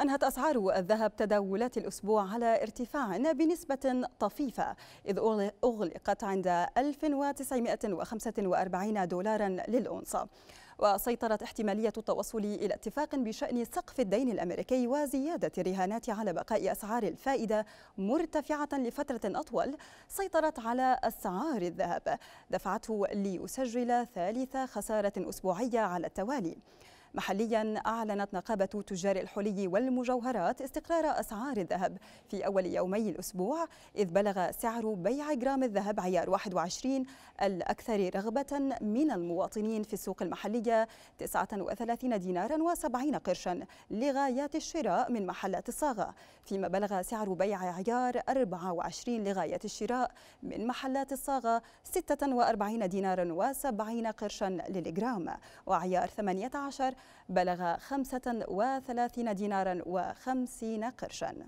أنهت أسعار الذهب تداولات الأسبوع على ارتفاع بنسبة طفيفة إذ أغلقت عند 1945 دولارا للأونصة وسيطرت احتمالية التوصل إلى اتفاق بشأن سقف الدين الأمريكي وزيادة الرهانات على بقاء أسعار الفائدة مرتفعة لفترة أطول سيطرت على أسعار الذهب دفعته ليسجل ثالث خسارة أسبوعية على التوالي محليا أعلنت نقابة تجار الحلي والمجوهرات استقرار أسعار الذهب في أول يومي الأسبوع إذ بلغ سعر بيع جرام الذهب عيار 21 الأكثر رغبة من المواطنين في السوق المحلية 39 دينارا و70 قرشا لغايات الشراء من محلات الصاغة فيما بلغ سعر بيع عيار 24 لغاية الشراء من محلات الصاغة 46 دينارا و70 قرشا للجرام وعيار 18 بلغ 35 دينارا و50 قرشا